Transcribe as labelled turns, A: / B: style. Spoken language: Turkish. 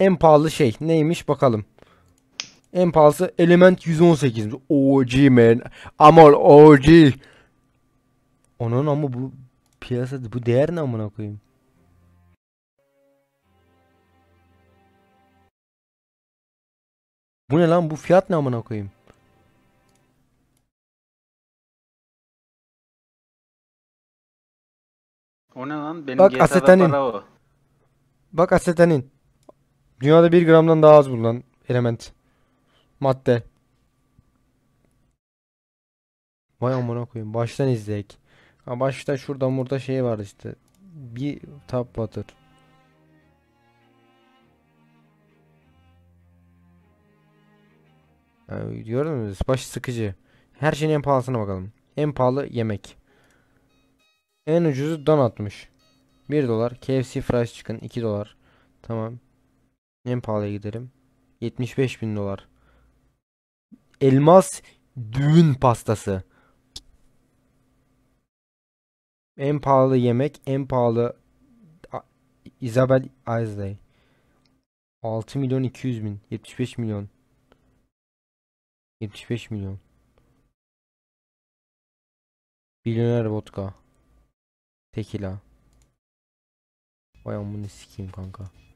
A: En pahalı şey neymiş bakalım. En pahalısı Element 118. OG man. Amol OG.
B: Onun ama bu piyasada bu değer ne amına koyayım? Bu ne lan bu fiyat ne amına koyayım?
C: O ne lan? Benim Bak GTA'da para o.
D: Bak asetanin. Dünyada 1 gramdan daha az bulunan element. Madde. Vay amına koyayım. Baştan
A: izleyek. Ha başta şurada burada şey var işte. Bir tap batır. Diyorum, gördünüz baş sıkıcı. Her şeyin en pahalısına bakalım. En pahalı yemek. En ucuzu donatmış. 1 dolar. KFC fries chicken 2 dolar. Tamam. En pahalıya giderim. 75 bin dolar.
D: Elmas düğün pastası.
A: En pahalı yemek, en pahalı
B: Isabel Isley. 6 milyon 200 bin. 75 milyon.
C: 75 milyon. Milyoner vodka. Tekila. Vay amını sikeyim kanka.